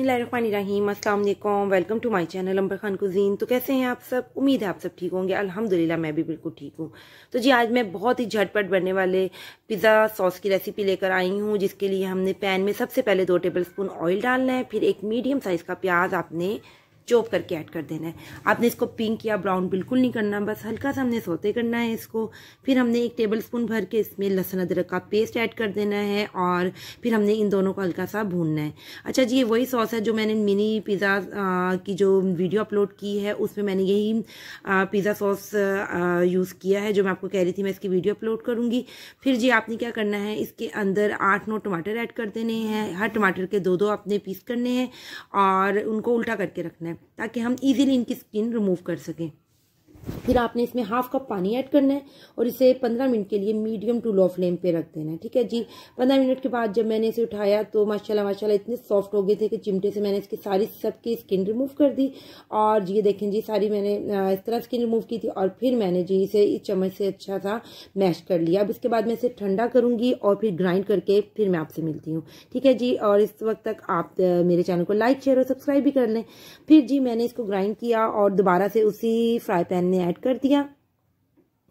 अस्सलाम welcome to my channel Ambar Khan cuisine तो कैसे हैं आप सब उम्मीद है आप सब ठीक होंगे अल्हम्दुलिल्लाह मैं भी बिल्कुल ठीक हूँ तो जी आज मैं बहुत ही झटपट बनने वाले पिज़्ज़ा सॉस की रेसिपी लेकर आई हूँ जिसके लिए हमने पैन में सबसे पहले दो टेबल स्पून ऑयल डालना है फिर एक मीडियम साइज़ का प्याज आपने चॉप करके ऐड कर देना है आपने इसको पिंक या ब्राउन बिल्कुल नहीं करना बस हल्का सा हमने सोते करना है इसको फिर हमने एक टेबल स्पून भर के इसमें लहसुन अदरक का पेस्ट ऐड कर देना है और फिर हमने इन दोनों को हल्का सा भूनना है अच्छा जी ये वही सॉस है जो मैंने मिनी पिज़्ज़ा की जो वीडियो अपलोड की है उसमें मैंने यही पिज़्ज़ा सॉस यूज़ किया है जो मैं आपको कह रही थी मैं इसकी वीडियो अपलोड करूँगी फिर जी आपने क्या करना है इसके अंदर आठ नौ टमाटर ऐड कर देने हैं हर टमाटर के दो दो आपने पीस करने हैं और उनको उल्टा करके रखना है ताकि हम इजीली इनकी स्किन रिमूव कर सकें फिर आपने इसमें हाफ कप पानी ऐड करना है और इसे पंद्रह मिनट के लिए मीडियम टू लो फ्लेम पे रख देना है ठीक है जी पंद्रह मिनट के बाद जब मैंने इसे उठाया तो माशाल्लाह माशाल्लाह इतने सॉफ्ट हो गए थे कि चिमटे से मैंने इसकी सारी सबकी स्किन रिमूव कर दी और ये देखें जी सारी मैंने इस तरह स्किन रिमूव की थी और फिर मैंने जी इसे इस चम्मच से अच्छा सा मैश कर लिया अब इसके बाद मैं इसे ठंडा करूँगी और फिर ग्राइंड करके फिर मैं आपसे मिलती हूँ ठीक है जी और इस वक्त तक आप मेरे चैनल को लाइक शेयर और सब्सक्राइब भी कर लें फिर जी मैंने इसको ग्राइंड किया और दोबारा से उसी फ्राई पैन में ऐड कर दिया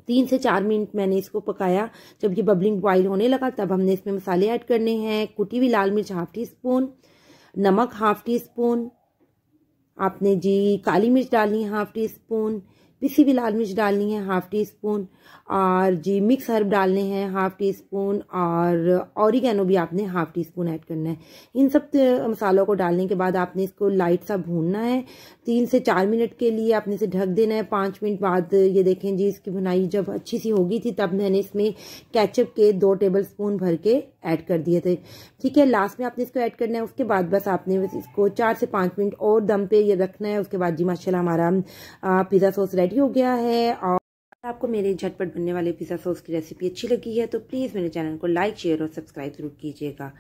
तीन से चार मिनट मैंने इसको पकाया जब ये बबलिंग बॉईल होने लगा तब हमने इसमें मसाले ऐड करने हैं कुटी हुई लाल मिर्च हाफ टी स्पून नमक हाफ टी स्पून आपने जी काली मिर्च डालनी हाफ टी स्पून पिसी भी लाल मिर्च डालनी है हाफ़ टी स्पून और जी मिक्स हर्ब डालने हैं हाफ़ टी स्पून और औरिगैनो भी आपने हाफ़ टी स्पून ऐड करना है इन सब मसालों को डालने के बाद आपने इसको लाइट सा भूनना है तीन से चार मिनट के लिए आपने इसे ढक देना है पाँच मिनट बाद ये देखें जी इसकी भुनाई जब अच्छी सी होगी थी तब मैंने इसमें कैचअप के दो टेबल स्पून भर के ऐड कर दिए थे ठीक है लास्ट में आपने इसको ऐड करना है उसके बाद बस आपने बस इसको चार से पाँच मिनट और दम पे ये रखना है उसके बाद जी माशाल्लाह हमारा पिज़्ज़ा सॉस रेडी हो गया है और आपको मेरे झटपट बनने वाले पिज़्ज़ा सॉस की रेसिपी अच्छी लगी है तो प्लीज़ मेरे चैनल को लाइक शेयर और सब्सक्राइब जरूर कीजिएगा